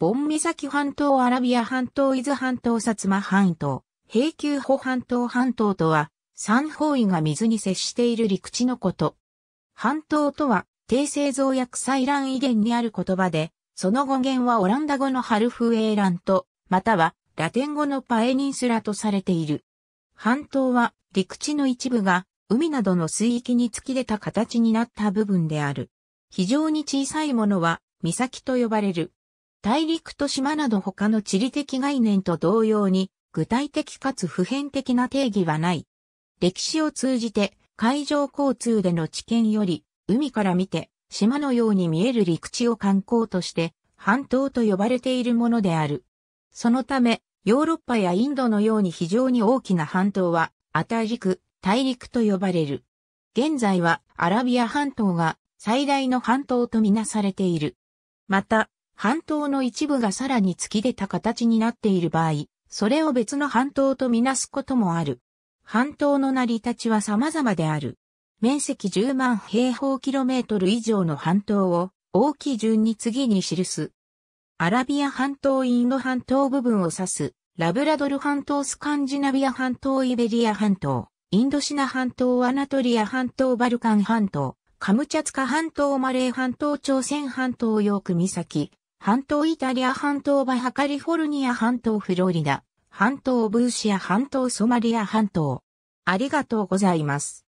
ボン岬半島アラビア半島伊豆半島薩摩半島、平久保半島半島とは、三方位が水に接している陸地のこと。半島とは、低製造薬採卵遺伝にある言葉で、その語源はオランダ語のハルフエーランと、またはラテン語のパエニンスラとされている。半島は陸地の一部が海などの水域に突き出た形になった部分である。非常に小さいものは岬と呼ばれる。大陸と島など他の地理的概念と同様に、具体的かつ普遍的な定義はない。歴史を通じて、海上交通での知見より、海から見て、島のように見える陸地を観光として、半島と呼ばれているものである。そのため、ヨーロッパやインドのように非常に大きな半島は、アタク、大陸と呼ばれる。現在はアラビア半島が最大の半島とみなされている。また、半島の一部がさらに突き出た形になっている場合、それを別の半島とみなすこともある。半島の成り立ちは様々である。面積10万平方キロメートル以上の半島を大きい順に次に記す。アラビア半島インド半島部分を指す、ラブラドル半島スカンジナビア半島イベリア半島、インドシナ半島アナトリア半島バルカン半島、カムチャツカ半島マレー半島朝鮮半島ヨーク岬、半島イタリア半島バハカリフォルニア半島フロリダ、半島ブーシア半島ソマリア半島。ありがとうございます。